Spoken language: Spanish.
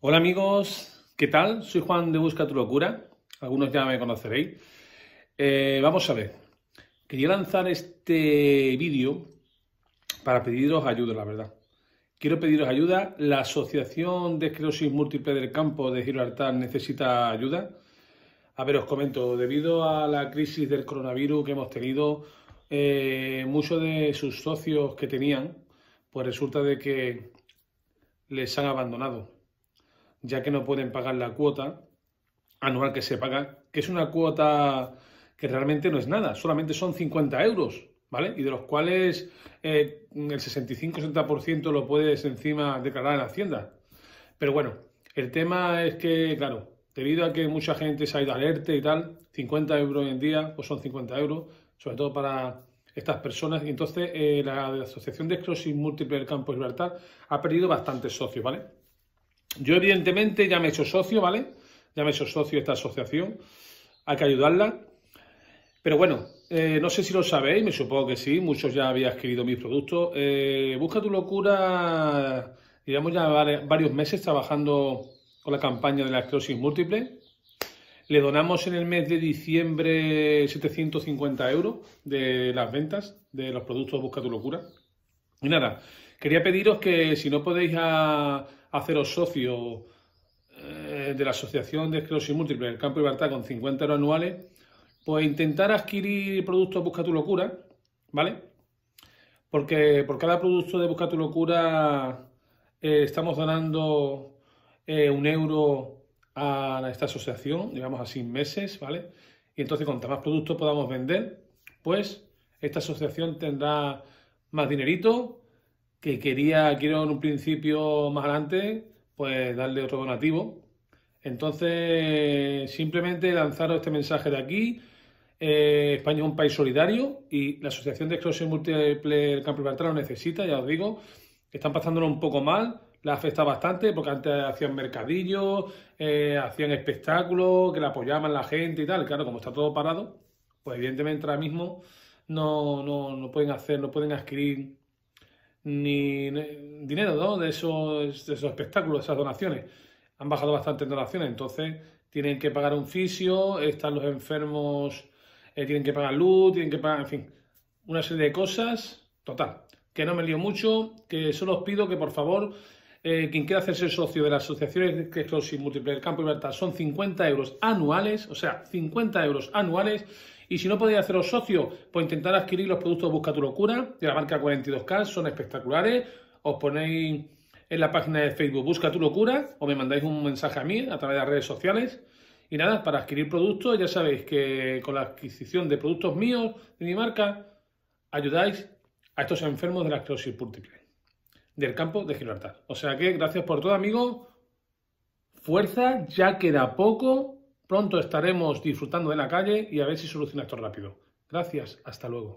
Hola amigos, ¿qué tal? Soy Juan de Busca tu Locura, algunos ya me conoceréis. Eh, vamos a ver, quería lanzar este vídeo para pediros ayuda, la verdad. Quiero pediros ayuda, la Asociación de Esclerosis Múltiple del Campo de Gibraltar necesita ayuda. A ver, os comento, debido a la crisis del coronavirus que hemos tenido, eh, muchos de sus socios que tenían, pues resulta de que les han abandonado ya que no pueden pagar la cuota anual que se paga, que es una cuota que realmente no es nada, solamente son 50 euros, ¿vale? Y de los cuales eh, el 65 60 lo puedes encima declarar en Hacienda. Pero bueno, el tema es que, claro, debido a que mucha gente se ha ido alerta y tal, 50 euros hoy en día, o pues son 50 euros, sobre todo para estas personas. Y entonces eh, la, Asociación de Esclerosis Múltiple del Campo de Libertad ha perdido bastantes socios, ¿vale? Yo evidentemente ya me he hecho socio, ¿vale? Ya me he hecho socio de esta asociación. Hay que ayudarla. Pero bueno, eh, no sé si lo sabéis, me supongo que sí, muchos ya habían adquirido mis productos. Eh, busca tu locura, llevamos ya varios meses trabajando con la campaña de la esclerosis múltiple. Le donamos en el mes de diciembre 750 euros de las ventas de los productos Busca tu locura. Y nada, Quería pediros que si no podéis haceros socio eh, de la Asociación de Esclerosis Múltiple del Campo Libertad con 50 euros anuales, pues intentar adquirir productos Busca tu Locura, ¿vale? Porque por cada producto de Busca tu Locura eh, estamos donando eh, un euro a esta asociación, llevamos así meses, ¿vale? Y entonces, cuanto más productos podamos vender, pues esta asociación tendrá más dinerito que quería, quiero en un principio más adelante, pues darle otro donativo. Entonces, simplemente lanzaros este mensaje de aquí. Eh, España es un país solidario y la Asociación de Esclerosis Múltiple del Campo de lo necesita, ya os digo. Están pasándolo un poco mal, la afecta bastante porque antes hacían mercadillos, eh, hacían espectáculos, que la apoyaban la gente y tal. Claro, como está todo parado, pues evidentemente ahora mismo no, no, no pueden hacer, no pueden adquirir ni dinero ¿no? de, esos, espectáculos, de esas donaciones. Han bajado bastante en donaciones, entonces tienen que pagar un fisio, están los enfermos, eh, tienen que pagar luz, tienen que pagar, en fin, una serie de cosas. Total, que no me lío mucho, que solo os pido que por favor, eh, quien quiera hacerse socio de las asociaciones de y múltiple del campo libertad, son 50 euros anuales, o sea, 50 euros anuales y si no podéis haceros socios, pues intentar adquirir los productos Busca tu Locura de la marca 42K, son espectaculares. Os ponéis en la página de Facebook Busca tu Locura o me mandáis un mensaje a mí a través de las redes sociales. Y nada, para adquirir productos, ya sabéis que con la adquisición de productos míos, de mi marca, ayudáis a estos enfermos de la esclerosis múltiple del campo de Gibraltar. O sea que gracias por todo, amigos. Fuerza, ya queda poco Pronto estaremos disfrutando de la calle y a ver si soluciona esto rápido. Gracias, hasta luego.